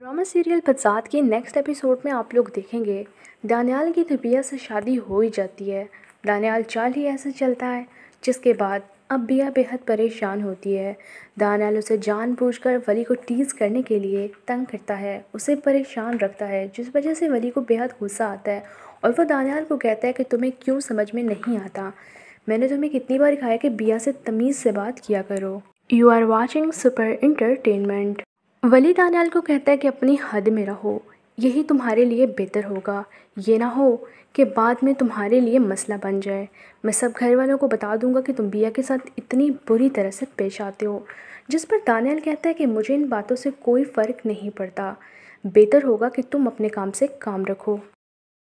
drama serial बरसात के next episode में आप लोग देखेंगे दानियाल की रिबिया से शादी हो ही जाती है दानियाल चाल ही ऐसे चलता है जिसके बाद अब बिया बेहद परेशान होती है दानियाल उसे जानबूझकर वली को टीज़ करने के लिए तंग करता है उसे परेशान रखता है जिस वजह से वली को बेहद गुस्सा आता है और वह दानियाल को कहता है कि तुम्हें क्यों समझ में नहीं आता मैंने तुम्हें कितनी बार कहा है कि बिया से तमीज़ से बात किया करो you are watching super entertainment Wali Daniyal को कहता है कि अपनी हद में रहो यही तुम्हारे लिए बेहतर होगा ये ना हो कि बाद में तुम्हारे लिए मसला बन जाए मैं सब घर वालों को बता दूंगा कि तुम बिया के साथ इतनी बुरी तरह से पेश आते हो जिस पर दानियाल कहता है कि मुझे इन बातों से कोई फ़र्क नहीं पड़ता बेहतर होगा कि तुम अपने काम से काम रखो